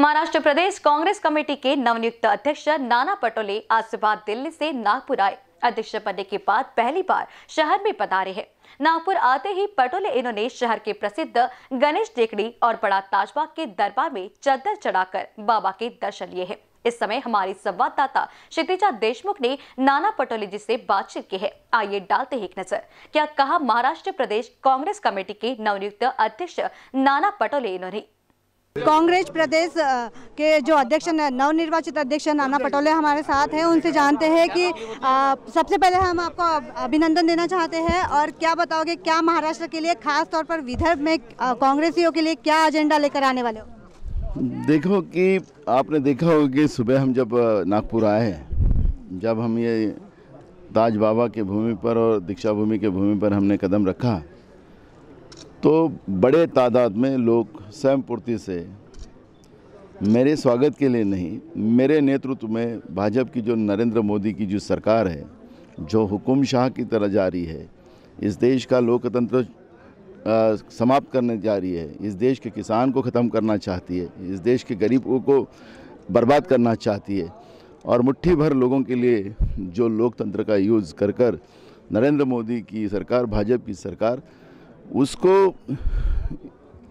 महाराष्ट्र प्रदेश Congress committee के नवनियुक्त अध्यक्ष नाना पटोले आज सुबह दिल्ली से नागपुर आए अध्यक्ष बनने के बाद पहली बार शहर में पधारे हैं नागपुर आते ही पटोले इन्होंने शहर के प्रसिद्ध गणेश टेकड़ी और बड़ा ताजबाग के दरबार में चद्दर चढ़ाकर बाबा के दर्शन लिए हैं इस समय हमारी संवाददाता क्षितिजा देशमुख ने नाना पटोले जी से बातचीत की है आइए डालते हैं एक नजर क्या कहा महाराष्ट्र प्रदेश कांग्रेस कमेटी के नवनियुक्त अध्यक्ष नाना पटोले इन्होंने कांग्रेस प्रदेश के जो अध्यक्ष नवनिर्वाचित अध्यक्ष नाना पटोले हमारे साथ हैं उनसे जानते हैं कि आ, सबसे पहले हम आपको अभिनंदन देना चाहते हैं और क्या बताओगे क्या महाराष्ट्र के लिए खास तौर पर विदर्भ में कांग्रेसियों के लिए क्या एजेंडा लेकर आने वाले हो देखो कि आपने देखा होगा कि सुबह हम जब नागपुर आए हैं जब हम ये ताज बाबा के भूमि पर और दीक्षा भूमि के भूमि पर हमने कदम रखा तो बड़े तादाद में लोग स्वयंपूर्ति से मेरे स्वागत के लिए नहीं मेरे नेतृत्व में भाजपा की जो नरेंद्र मोदी की जो सरकार है जो हुकुम शाह की तरह जारी है इस देश का लोकतंत्र समाप्त करने जा रही है इस देश के किसान को ख़त्म करना चाहती है इस देश के गरीबों को बर्बाद करना चाहती है और मुट्ठी भर लोगों के लिए जो लोकतंत्र का यूज़ कर कर नरेंद्र मोदी की सरकार भाजपा की सरकार उसको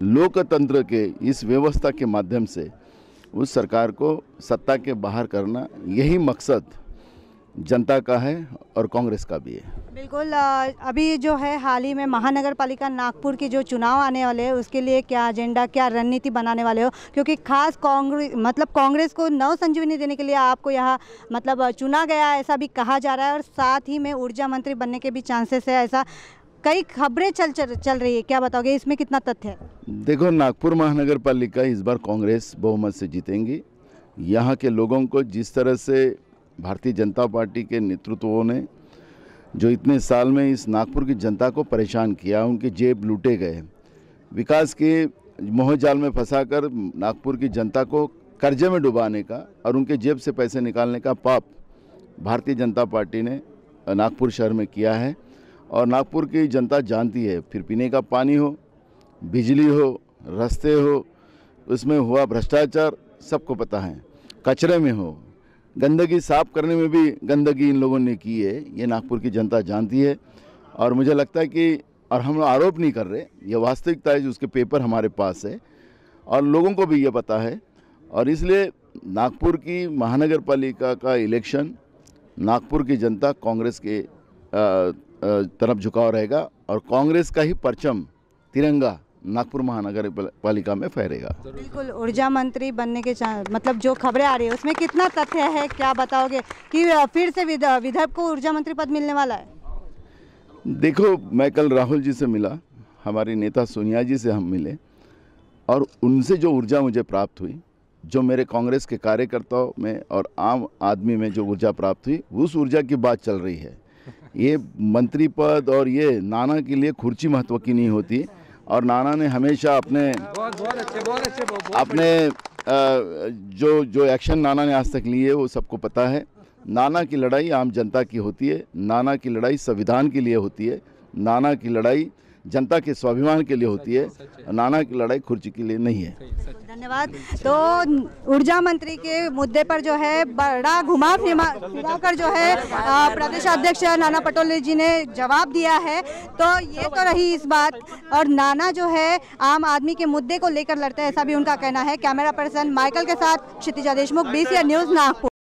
लोकतंत्र के इस व्यवस्था के माध्यम से उस सरकार को सत्ता के बाहर करना यही मकसद जनता का है और कांग्रेस का भी है बिल्कुल अभी जो है हाल ही में महानगर पालिका नागपुर की जो चुनाव आने वाले हैं उसके लिए क्या एजेंडा क्या रणनीति बनाने वाले हो क्योंकि खास कांग्रेस मतलब कांग्रेस को नव संजीवनी देने के लिए आपको यहाँ मतलब चुना गया ऐसा भी कहा जा रहा है और साथ ही में ऊर्जा मंत्री बनने के भी चांसेस है ऐसा कई खबरें चल चल रही है क्या बताओगे इसमें कितना तथ्य है देखो नागपुर महानगर पालिका इस बार कांग्रेस बहुमत से जीतेंगी यहाँ के लोगों को जिस तरह से भारतीय जनता पार्टी के नेतृत्वों ने जो इतने साल में इस नागपुर की जनता को परेशान किया उनके जेब लूटे गए विकास के मोहजाल में फंसाकर नागपुर की जनता को कर्जे में डुबाने का और उनके जेब से पैसे निकालने का पाप भारतीय जनता पार्टी ने नागपुर शहर में किया है और नागपुर की जनता जानती है फिर पीने का पानी हो बिजली हो रास्ते हो उसमें हुआ भ्रष्टाचार सबको पता है कचरे में हो गंदगी साफ करने में भी गंदगी इन लोगों ने की है ये नागपुर की जनता जानती है और मुझे लगता है कि और हम आरोप नहीं कर रहे ये वास्तविकता है जो उसके पेपर हमारे पास है और लोगों को भी ये पता है और इसलिए नागपुर की महानगर पालिका का इलेक्शन नागपुर की जनता कांग्रेस के आ, तरफ झुकाव रहेगा और कांग्रेस का ही परचम तिरंगा नागपुर महानगर पालिका में फहरेगा बिल्कुल ऊर्जा मंत्री बनने के मतलब जो खबरें आ रही है उसमें कितना तथ्य है क्या बताओगे कि फिर से विदर्भ को ऊर्जा मंत्री पद मिलने वाला है देखो मैं कल राहुल जी से मिला हमारे नेता सोनिया जी से हम मिले और उनसे जो ऊर्जा मुझे प्राप्त हुई जो मेरे कांग्रेस के कार्यकर्ताओं में और आम आदमी में जो ऊर्जा प्राप्त हुई उस ऊर्जा की बात चल रही है ये मंत्री पद और ये नाना के लिए खुर्ची महत्व की नहीं होती और नाना ने हमेशा अपने अपने जो जो एक्शन नाना ने आज तक लिए वो सबको पता है नाना की लड़ाई आम जनता की होती है नाना की लड़ाई संविधान के लिए होती है नाना की लड़ाई जनता के स्वाभिमान के लिए होती है नाना की लड़ाई खुर्ची के लिए नहीं है धन्यवाद तो ऊर्जा मंत्री के मुद्दे पर जो है बड़ा घुमा फिरा जो है प्रदेश अध्यक्ष नाना पटोले जी ने जवाब दिया है तो ये तो रही इस बात और नाना जो है आम आदमी के मुद्दे को लेकर लड़ते हैं ऐसा भी उनका कहना है कैमरा पर्सन माइकल के साथ क्षितिजा देशमुख बीसी न्यूज नागपुर